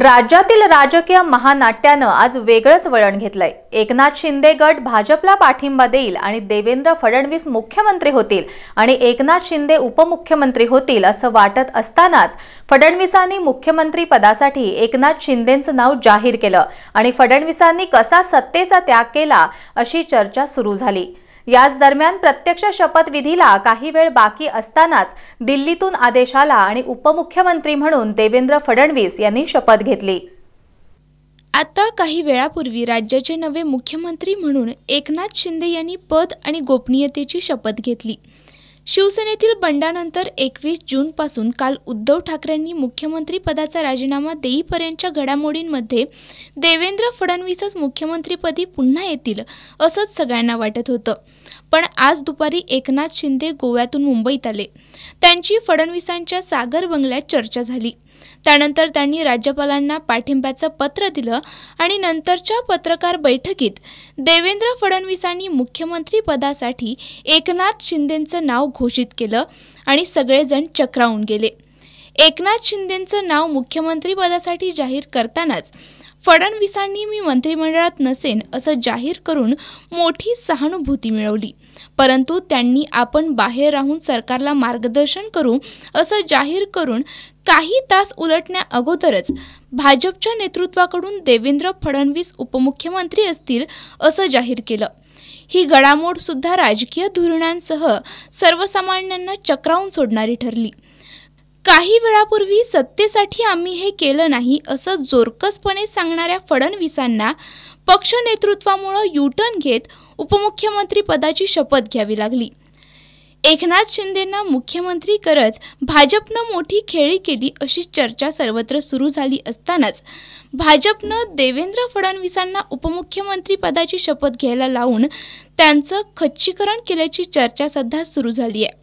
राज्यातील राजकीय महानाट्यानं आज वेगळंच वळण घेतलंय एकनाथ शिंदे गट भाजपला पाठिंबा देईल आणि देवेंद्र फडणवीस मुख्यमंत्री होतील आणि एकनाथ शिंदे उपमुख्यमंत्री होतील असं वाटत असतानाच फडणवीसांनी मुख्यमंत्री पदासाठी एकनाथ शिंदेचं नाव जाहीर केलं आणि फडणवीसांनी कसा सत्तेचा त्याग केला अशी चर्चा सुरू झाली याच दरम्यान प्रत्यक्ष शपथविधीला काही वेळ बाकी असतानाच दिल्लीतून आदेश आला आणि उपमुख्यमंत्री म्हणून देवेंद्र फडणवीस यांनी शपथ घेतली आता काही वेळापूर्वी राज्याचे नवे मुख्यमंत्री म्हणून एकनाथ शिंदे यांनी पद आणि गोपनीयतेची शपथ घेतली शिवसेनेतील बंडानंतर एकवीस जूनपासून काल उद्धव ठाकरेंनी मुख्यमंत्री पदाचा राजीनामा देईपर्यंतच्या घडामोडींमध्ये देवेंद्र फडणवीसच मुख्यमंत्रीपदी पुन्हा येतील असंच सगळ्यांना वाटत होतं पण आज दुपारी एकनाथ शिंदे गोव्यातून मुंबईत आले त्यांची फडणवीसांच्या सागर बंगल्यात चर्चा झाली त्यानंतर त्यांनी राज्यपालांना पाठिंब्याचं पत्र दिलं आणि नंतरच्या पत्रकार बैठकीत देवेंद्र फडणवीसांनी मुख्यमंत्री पदासाठी एकनाथ शिंदेंचं नाव घोषित केलं आणि सगळेजण चक्रावून गेले एकनाथ शिंदेंचं नाव मुख्यमंत्री पदासाठी जाहीर करतानाच फडणवीसांनी मी मंत्रिमंडळात नसेन असं जाहीर करून मोठी सहानुभूती मिळवली परंतु त्यांनी आपण बाहेर राहून सरकारला मार्गदर्शन करू असं जाहीर करून काही तास उलटण्या अगोदरच भाजपच्या नेतृत्वाकडून देवेंद्र फडणवीस उपमुख्यमंत्री असतील असं जाहीर केलं ही घडामोड सुद्धा राजकीय धोरणांसह सर्वसामान्यांना चक्रावून सोडणारी ठरली काही वेळापूर्वी सत्तेसाठी आम्ही हे केलं नाही असं जोरकसपणे सांगणाऱ्या फडणवीसांना पक्षनेतृत्वामुळं नेतृत्वामुळं युटर्न घेत उपमुख्यमंत्री पदाची शपथ घ्यावी लागली एकनाथ शिंदेना मुख्यमंत्री करत भाजपनं मोठी खेळी केली अशी चर्चा सर्वत्र सुरू झाली असतानाच भाजपनं देवेंद्र फडणवीसांना उपमुख्यमंत्री पदाची शपथ घ्यायला लावून त्यांचं खच्चीकरण केल्याची चर्चा सध्या सुरू झाली आहे